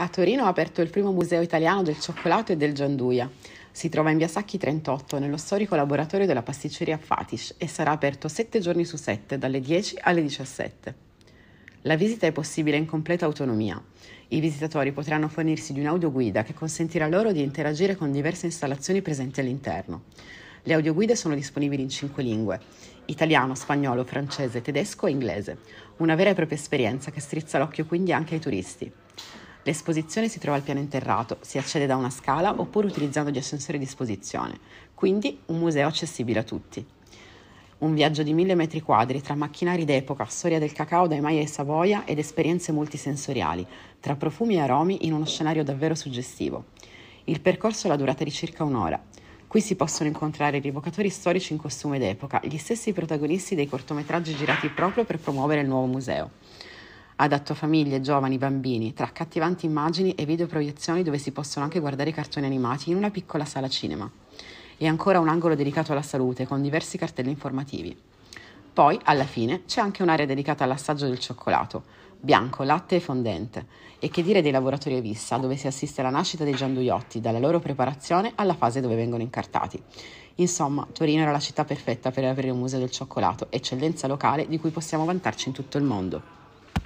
A Torino ha aperto il primo museo italiano del cioccolato e del gianduia. Si trova in via Sacchi 38, nello storico laboratorio della pasticceria Fatish e sarà aperto 7 giorni su 7, dalle 10 alle 17. La visita è possibile in completa autonomia. I visitatori potranno fornirsi di un'audioguida che consentirà loro di interagire con diverse installazioni presenti all'interno. Le audioguide sono disponibili in cinque lingue: italiano, spagnolo, francese, tedesco e inglese. Una vera e propria esperienza che strizza l'occhio quindi anche ai turisti. L'esposizione si trova al piano interrato, si accede da una scala oppure utilizzando gli ascensori a disposizione, quindi un museo accessibile a tutti. Un viaggio di mille metri quadri tra macchinari d'epoca, storia del cacao dai Maia e Savoia ed esperienze multisensoriali, tra profumi e aromi in uno scenario davvero suggestivo. Il percorso ha la durata di circa un'ora. Qui si possono incontrare rivocatori storici in costume d'epoca, gli stessi protagonisti dei cortometraggi girati proprio per promuovere il nuovo museo adatto a famiglie, giovani, bambini, tra accattivanti immagini e videoproiezioni dove si possono anche guardare i cartoni animati in una piccola sala cinema. E ancora un angolo dedicato alla salute con diversi cartelli informativi. Poi, alla fine, c'è anche un'area dedicata all'assaggio del cioccolato, bianco, latte e fondente. E che dire dei lavoratori a vista, dove si assiste alla nascita dei gianduiotti, dalla loro preparazione alla fase dove vengono incartati. Insomma, Torino era la città perfetta per aprire un museo del cioccolato, eccellenza locale di cui possiamo vantarci in tutto il mondo.